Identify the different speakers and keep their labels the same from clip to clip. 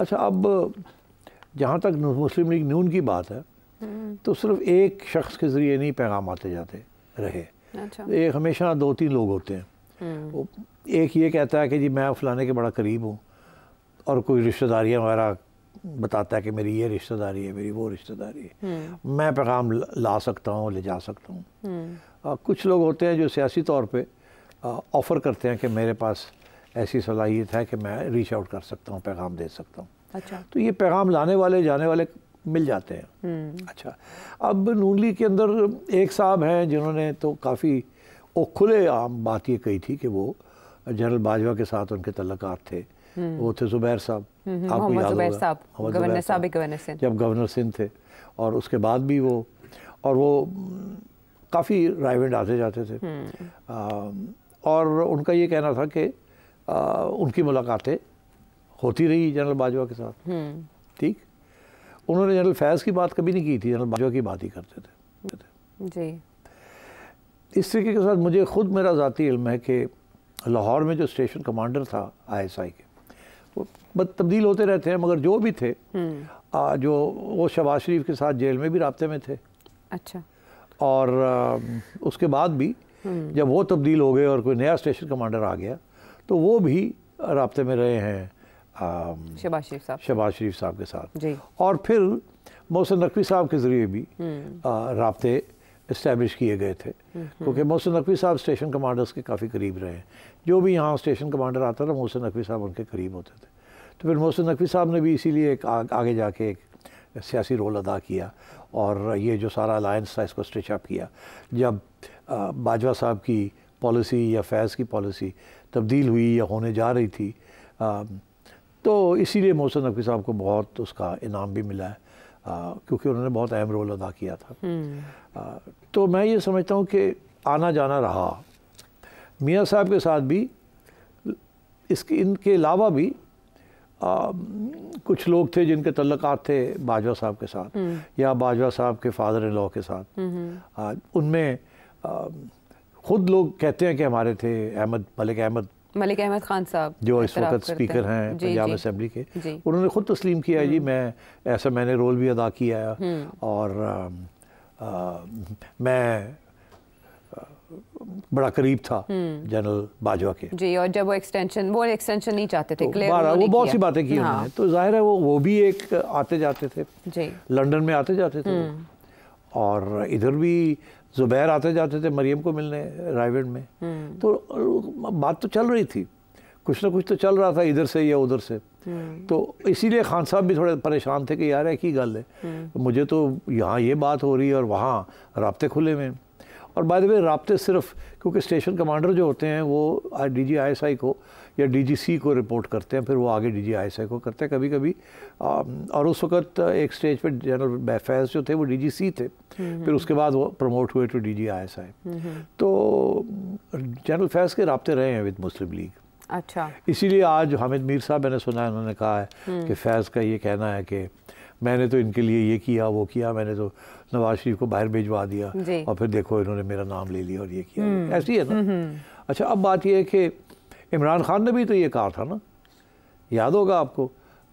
Speaker 1: अच्छा अब जहाँ तक मुस्लिम लीग नून की बात है हम्म। तो सिर्फ एक शख्स के ज़रिए नहीं पैगाम आते जाते रहे अच्छा। एक हमेशा दो तीन लोग होते हैं हम्म। एक ये कहता है कि जी मैं फलाने के बड़ा करीब हूँ और कोई रिश्तेदारियाँ वगैरह बताता है कि मेरी ये रिश्तेदारी है मेरी वो रिश्तेदारी है हम्म। मैं पैगाम ला सकता हूँ ले जा सकता हूँ कुछ लोग होते हैं जो सियासी तौर पर ऑफ़र करते हैं कि मेरे पास ऐसी सलाहियत है कि मैं रीच आउट कर सकता हूँ पैगाम दे सकता हूँ अच्छा तो ये पैगाम लाने वाले जाने वाले मिल जाते हैं हम्म। अच्छा अब नूली के अंदर एक साहब हैं जिन्होंने तो काफ़ी वो खुले आम बात ये कही थी कि वो जनरल बाजवा के साथ उनके तलक थे हम्म। वो थे जुबैर साहब हम्म, आपको याद होगा गवर्नर साहब जब गवर्नर सिंह थे और उसके बाद भी वो और वो काफ़ी राइवेंट आते जाते थे आ, और उनका ये कहना था कि आ, उनकी मुलाकातें होती रही जनरल बाजवा के साथ हम्म। ठीक उन्होंने जनरल फैज़ की बात कभी नहीं की थी जनरल बाजवा की बात ही करते थे जी इस तरीके के साथ मुझे ख़ुद मेरा ज़ाती इल्म है कि लाहौर में जो स्टेशन कमांडर था आईएसआई के वो बद तब्दील होते रहते हैं मगर जो भी थे आ, हम्म। जो वो शबाज शरीफ के साथ जेल में भी रबते में थे अच्छा और आ, उसके बाद भी हम्म। जब वो तब्दील हो गए और कोई नया स्टेशन कमांडर आ गया तो वो भी रबते में रहे हैं शहबाज शरीफ साहब शहबाज शरीफ साहब के साथ जी और फिर मोहसिन नकवी साहब के ज़रिए भी हम्म। रबते इस्टेब्लिश किए गए थे हम्म, हम्म। क्योंकि मोहसिन नकवी साहब स्टेशन कमांडर्स के काफ़ी करीब रहे हैं जो भी यहाँ स्टेशन कमांडर आता था मोहसिन नकवी साहब उनके करीब होते थे तो फिर मोहसिन नकवी साहब ने भी इसीलिए एक आगे जाके एक सियासी रोल अदा किया और ये जो सारा अलायंस था इसको स्ट्रेच अप किया जब बाजवा साहब की पॉलिसी या फैज़ की पॉलिसी तब्दील हुई या होने जा रही थी आ, तो इसीलिए मोहसिन नकवी साहब को बहुत उसका इनाम भी मिला है आ, क्योंकि उन्होंने बहुत अहम रोल अदा किया था आ, हम्म। तो मैं ये समझता हूँ कि आना जाना रहा मियाँ साहब के साथ भी इसके इनके अलावा भी आ, कुछ लोग थे जिनके तल्लक थे बाजवा साहब के साथ हम्म। या बाजवा साहब के फादर इन लॉ के साथ हम्म, उनमें खुद लोग कहते हैं कि हमारे थे अहमद मलिक अहमद मलिक अहमद खान साहब जो इस वक्त स्पीकर हैं पंजाब असम्बली के उन्होंने खुद तस्लीम किया जी हम्म। मैं ऐसा मैंने रोल भी अदा किया है हम्म। और मैं बड़ा करीब था हम्म। जनरल बाजवा के जी और जब वो एक्सटेंशन वो एक्सटेंशन नहीं चाहते थे तो वो वो बहुत सी बातें की हाँ। तो जाहिर है वो वो भी एक आते जाते थे जी लंदन में आते जाते थे और इधर भी ज़ुबैर आते जाते थे मरियम को मिलने रायगढ़ में हम्म। तो बात तो चल रही थी कुछ ना कुछ तो चल रहा था इधर से या उधर से हम्म। तो इसीलिए खान साहब भी थोड़े परेशान थे कि यार एक ही गल है हम्म। मुझे तो यहाँ ये बात हो रही है और वहाँ रबते खुले में और बाय द वे रबते सिर्फ क्योंकि स्टेशन कमांडर जो होते हैं वो डी जी आई एस आई को या डी जी सी को रिपोर्ट करते हैं फिर वो आगे डी जी आई एस आई को करते हैं कभी कभी आ, और उस वक्त एक स्टेज पर जनरल बैफैज जो थे वो डी जी सी थे फिर उसके बाद वो प्रमोट हुए to D G I S I तो जनरल फैज के रबते रहे हैं विद मुस्लिम लीग अच्छा इसीलिए आज हामिद मीर साहब मैंने सुना है उन्होंने कहा है हम्म। कि फैज़ का ये कहना है कि मैंने तो इनके लिए ये किया वो किया मैंने तो नवाज शरीफ को बाहर भिजवा दिया और फिर देखो इन्होंने मेरा नाम ले लिया और ये किया हम्म। ऐसी है ना हम्म, हम्म। अच्छा अब बात यह है कि इमरान खान ने भी तो ये कहा था ना याद होगा आपको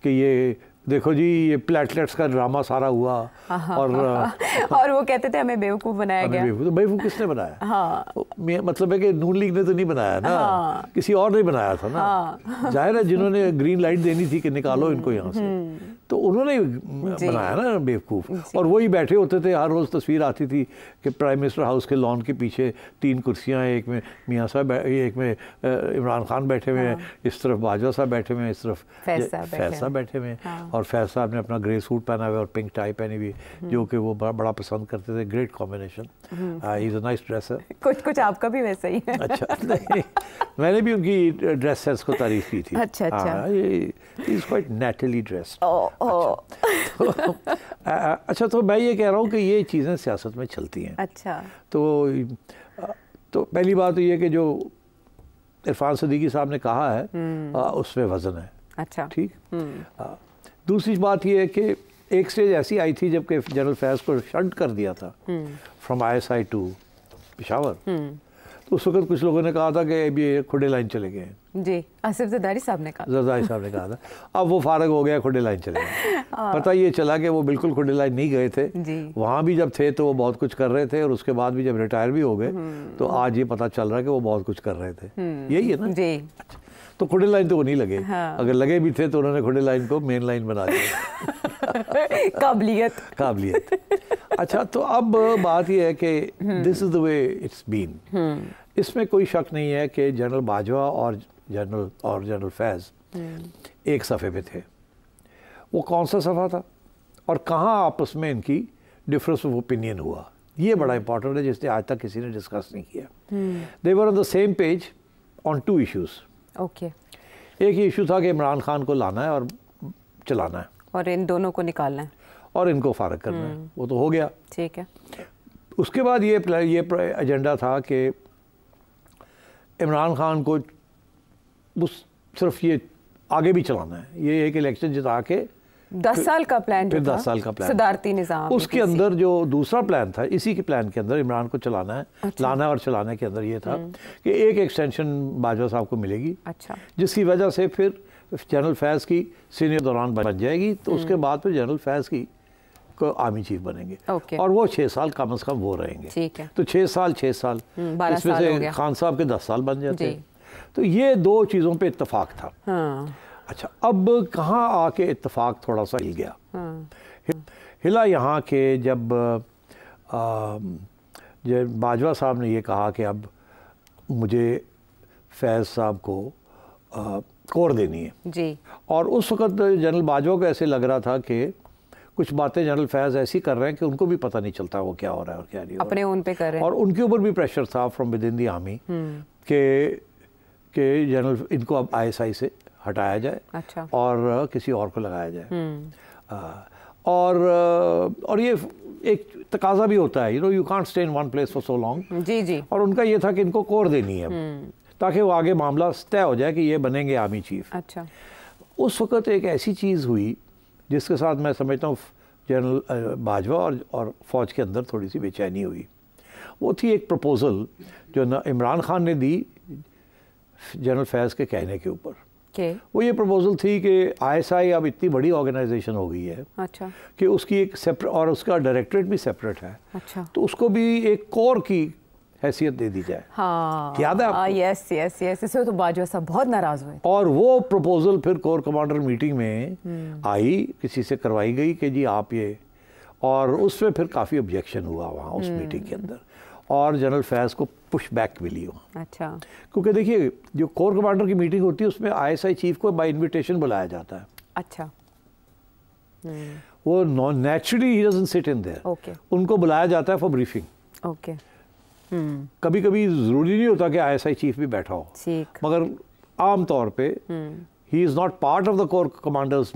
Speaker 1: कि ये देखो जी ये प्लेटलेट्स का ड्रामा सारा हुआ हाँ, हाँ, और हाँ, और वो कहते थे हमें बेवकूफ़ बनाया गया बेवकूफ़ तो बेवकूफ़ किसने बनाया हाँ, मतलब है कि नून लीग ने तो नहीं बनाया ना हाँ, किसी और ने बनाया था ना हाँ, जाहिर है जिन्होंने ग्रीन लाइट देनी थी कि निकालो इनको यहाँ से तो उन्होंने बनाया ना बेवकूफ़ और वही बैठे होते थे हर रोज़ तस्वीर आती थी कि प्राइम मिनिस्टर हाउस के लॉन के पीछे तीन कुर्सियाँ एक में मियाँ साहब एक में इमरान खान बैठे हुए हैं हाँ। इस तरफ बाजवा साहब बैठे हुए हैं इस तरफ फैज साहब बैठे हुए हैं हाँ। और फैज साहब ने अपना ग्रे सूट पहना हुआ और पिंक टाई पहनी हुई हम्म। जो कि वो बड़ा पसंद करते थे great combination is a nice dresser कुछ कुछ आपका भी वैसा ही है अच्छा मैंने भी उनकी ड्रेस सेंस को तारीफ की थी अच्छा अच्छा हाँ, इज क्वाइट नेटली ड्रेस्ड अच्छा तो मैं ये कह रहा हूँ कि ये चीज़ें सियासत में चलती हैं अच्छा तो तो पहली बात तो ये कि जो इरफान सदीकी साहब ने कहा है हम्म। आ, उसमें वज़न है अच्छा ठीक हम्म। दूसरी बात यह है कि एक स्टेज ऐसी आई थी जबकि जनरल फैज को शंट कर दिया था from I S I to Peshawar तो उस वक्त कुछ लोगों ने कहा था कि अभी खुडे लाइन चले गए जी आसिफ जरदारी साहब ने कहा जरदारी साहब ने कहा था अब वो फारग हो गया खुडे लाइन चले गए हाँ। पता ये चला कि वो बिल्कुल खुडे लाइन नहीं गए थे वहाँ भी जब थे तो वो बहुत कुछ कर रहे थे और उसके बाद भी जब रिटायर भी हो गए हम्म। तो आज ये पता चल रहा है कि वो बहुत कुछ कर रहे थे हम्म। यही है ना जी अच्छा, तो खुडे लाइन तो वो नहीं लगे हाँ। अगर लगे भी थे तो उन्होंने खुडे लाइन को मेन लाइन बना दिया काबिलियत काबिलियत अच्छा तो अब बात यह है कि this is the way it's been इसमें कोई शक नहीं है कि जनरल बाजवा और जनरल और जनरल फैज़ एक सफ़े पे थे वो कौन सा सफ़ा था और कहाँ आपस में इनकी डिफरेंस ऑफ ओपिनियन हुआ ये बड़ा इंपॉर्टेंट है जिसने आज तक किसी ने डिस्कस नहीं किया they were on the same page on two issues okay एक ही इशू था कि इमरान खान को लाना है और चलाना है और इन दोनों को निकालना है और इनको फ़ारग करना है हम्म। वो तो हो गया ठीक है उसके बाद ये ये एजेंडा था कि इमरान खान को उस सिर्फ ये आगे भी चलाना है ये एक इलेक्शन जिता के दस साल का प्लान फिर दस साल का प्लान सिदारती निज़ाम उसके अंदर जो दूसरा प्लान था इसी के प्लान के अंदर इमरान को चलाना है अच्छा। लाना और चलाने के अंदर ये था हम्म। कि एक एक्सटेंशन बाजवा साहब को मिलेगी अच्छा जिसकी वजह से फिर जनरल फैज़ की सीनियर दौरान बन जाएगी तो हम्म। उसके बाद फिर जनरल फैज़ की आर्मी चीफ बनेंगे okay. और वो छह साल कम अज़ कम वो रहेंगे ठीक है तो छह साल छह साल हम्म, इसमें से खान साहब के दस साल बन जाते हैं तो ये दो चीज़ों पर इतफाक़ था हाँ। अच्छा अब कहाँ आके इतफाक़ थोड़ा सा हिल गया हाँ। हिला यहाँ के जब जब बाजवा साहब ने ये कहा कि अब मुझे फैज़ साहब को आ, कोर देनी है जी और उस वक़्त जनरल बाजवा को ऐसे लग रहा था कि कुछ बातें जनरल फैज़ ऐसी कर रहे हैं कि उनको भी पता नहीं चलता वो क्या हो रहा है और क्या नहीं अपने उन पे कर रहे हैं और उनके ऊपर भी प्रेशर था from within the army के के जनरल इनको अब आईएसआई से हटाया जाए अच्छा। और किसी और को लगाया जाए हम्म। और और ये एक तकाजा भी होता है you know you can't stay in one place for so long जी जी और उनका ये था कि इनको कोर देनी है हम्म। ताकि वो आगे मामला तय हो जाए कि ये बनेंगे आर्मी चीफ अच्छा उस वक्त एक ऐसी चीज़ हुई जिसके साथ मैं समझता हूँ जनरल बाजवा और और फ़ौज के अंदर थोड़ी सी बेचैनी हुई वो थी एक प्रपोज़ल जो इमरान खान ने दी जनरल फैज़ के कहने के ऊपर okay. वो ये प्रपोज़ल थी कि आईएसआई अब इतनी बड़ी ऑर्गेनाइजेशन हो गई है अच्छा कि उसकी एक सेपरेट और उसका डायरेक्टरेट भी सेपरेट है अच्छा तो उसको भी एक कोर की हैसियत दे दी जाए हाँ याद है यस यस यस इससे तो बाजवा साहब बहुत नाराज हुए और वो प्रपोजल फिर कोर कमांडर मीटिंग में हम्म। आई किसी से करवाई गई कि जी आप ये और उसमें फिर काफ़ी ऑब्जेक्शन हुआ वहाँ उस मीटिंग हम्म। के अंदर और जनरल फैज को पुश बैक मिली वहाँ अच्छा क्योंकि देखिए जो कोर कमांडर की मीटिंग होती है उसमें आईएसआई चीफ को बाय इनविटेशन बुलाया जाता है अच्छा हम्म। वो नॉन नेचुरली ही सिट इन देयर ओके उनको बुलाया जाता है फॉर ब्रीफिंग ओके okay. कभी कभी ज़रूरी नहीं होता कि आईएसआई चीफ भी बैठा हो मगर आम तौर पे he is not part of the core commanders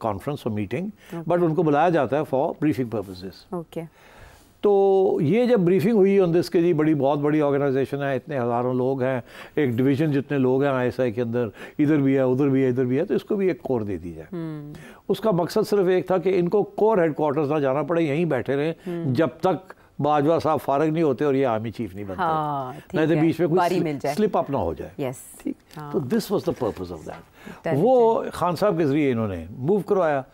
Speaker 1: conference और मीटिंग बट उनको बुलाया जाता है फॉर ब्रीफिंग पर्पजेज ओके तो ये जब ब्रीफिंग हुई ऑन दिस के जी बड़ी बहुत बड़ी ऑर्गेनाइजेशन है इतने हज़ारों लोग हैं एक डिवीजन जितने लोग हैं आईएसआई के अंदर इधर भी है उधर भी है इधर भी है तो इसको भी एक कोर दे दी जाए हम्म। उसका मकसद सिर्फ एक था कि इनको कोर हेडक्वार्टर्स ना जाना पड़े यहीं बैठे रहें हम्म। जब तक बाजवा साहब फारग नहीं होते और ये आर्मी चीफ नहीं बनते हाँ, नहीं तो बीच में कुछ स्लिप अप ना हो जाए ठीक हाँ, तो this was the purpose of that वो खान साहब के जरिए इन्होंने मूव करवाया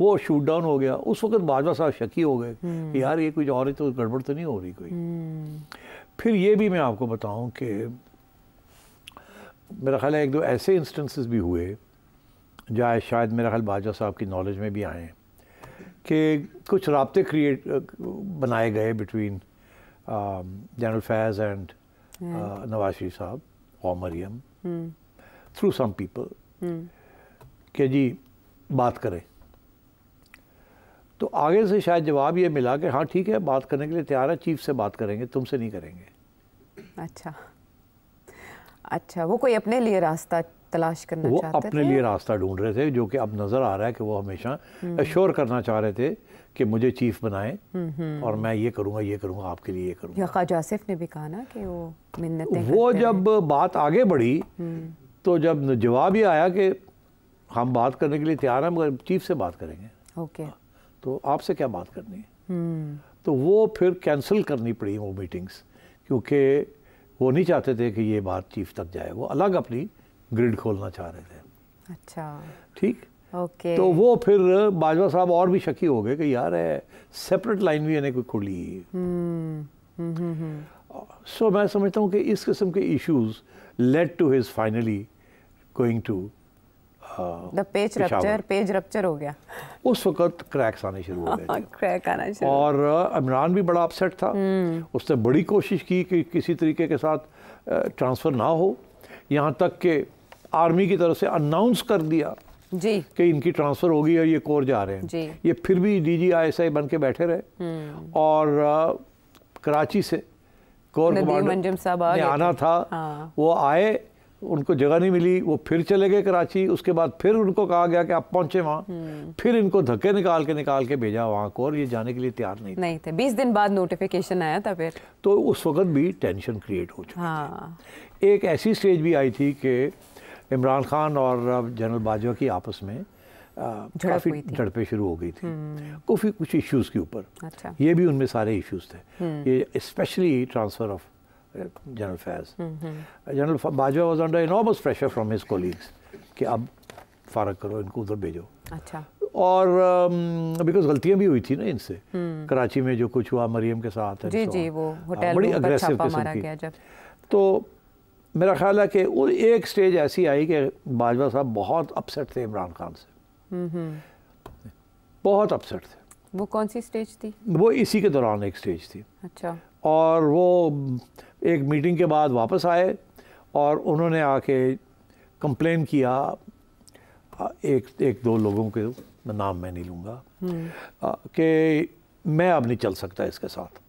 Speaker 1: वो शूट डाउन हो गया उस वक्त बाजवा साहब शकी हो गए कि हम्म। यार ये कुछ और तो गड़बड़ तो नहीं हो रही कोई हम्म। फिर ये भी मैं आपको बताऊँ कि मेरा ख्याल है एक दो ऐसे इंस्टेंसेस भी हुए जहाँ शायद मेरा ख्याल बाजवा साहब की नॉलेज में भी आए कि कुछ रबते क्रिएट बनाए गए between general Faiz and Nawaz Sharif साहब और मरियम थ्रू सम पीपल के जी बात करें तो आगे से शायद जवाब ये मिला कि हाँ ठीक है बात करने के लिए तैयार है चीफ से बात करेंगे तुमसे नहीं करेंगे अच्छा अच्छा वो कोई अपने लिए रास्ता तलाश करना वो चाहते अपने थे? लिए रास्ता ढूंढ रहे थे जो कि अब नज़र आ रहा है कि वो हमेशा एश्योर करना चाह रहे थे कि मुझे चीफ बनाएं और मैं ये करूँगा ये करूँगा आपके लिए ये करूँगा ख्वाजा आसिफ ने भी कहा ना कि वो मिन्नत वो जब बात आगे बढ़ी हम्म। तो जब जवाब ये आया कि हम बात करने के लिए तैयार हैं मगर चीफ से बात करेंगे ओके हाँ, तो आपसे क्या बात करनी है हम्म। तो वो फिर कैंसिल करनी पड़ी वो मीटिंग्स क्योंकि वो नहीं चाहते थे कि ये बात चीफ तक जाए वो अलग अपनी ग्रिड खोलना चाह रहे थे अच्छा ठीक ओके तो वो फिर बाजवा साहब और भी शकी हो गए कि यार है सेपरेट लाइन भी इन्हें कोई खोली सो हम्म, हम्म, हम्म, मैं समझता हूँ कि इस किस्म के issues led to his finally going to page rupture page rupture हो गया उस वक्त क्रैक्स आने शुरू हो गए क्रैक आना शुरू और uh, इमरान भी बड़ा अपसेट था उसने बड़ी कोशिश की कि किसी तरीके के साथ ट्रांसफ़र uh, ना हो यहाँ तक कि आर्मी की तरफ से अनाउंस कर दिया जी कि इनकी ट्रांसफ़र होगी और ये कोर जा रहे हैं जी ये फिर भी डी जी आई एस आई बन के बैठे रहे हम्म। और आ, कराची से कोर कमांडर ने आना था हाँ। वो आए उनको जगह नहीं मिली वो फिर चले गए कराची उसके बाद फिर उनको कहा गया कि आप पहुंचे वहां हम्म। फिर इनको धक्के निकाल के निकाल के भेजा वहां को और ये जाने के लिए तैयार नहीं नहीं थे बीस दिन बाद नोटिफिकेशन आया था फिर तो उस वक्त भी टेंशन क्रिएट हो चुकी हाँ। एक ऐसी स्टेज भी आई थी कि इमरान खान और जनरल बाजवा की आपस में काफ़ी झड़पें शुरू हो गई थी हम्म। काफ़ी कुछ इश्यूज़ के ऊपर अच्छा। ये भी उनमें सारे इश्यूज़ थे हम्म। ये specially transfer of general Faiz general Bajwa was under enormous pressure from his colleagues कि अब फारग करो इनको उधर भेजो अच्छा और बिकॉज गलतियां भी हुई थी ना इनसे हम्म। कराची में जो कुछ हुआ मरियम के साथ जी जी वो होटल हाँ, बड़ी अग्रेसिव किस्म की तो मेरा ख्याल है कि वो एक स्टेज ऐसी आई कि बाजवा साहब बहुत अपसेट थे इमरान खान से बहुत अपसेट थे वो कौन सी स्टेज थी वो इसी के दौरान एक स्टेज थी अच्छा और वो एक मीटिंग के बाद वापस आए और उन्होंने आके कंप्लेन किया एक एक दो लोगों के नाम मैं नहीं लूँगा हम्म। कि मैं अब नहीं चल सकता इसके साथ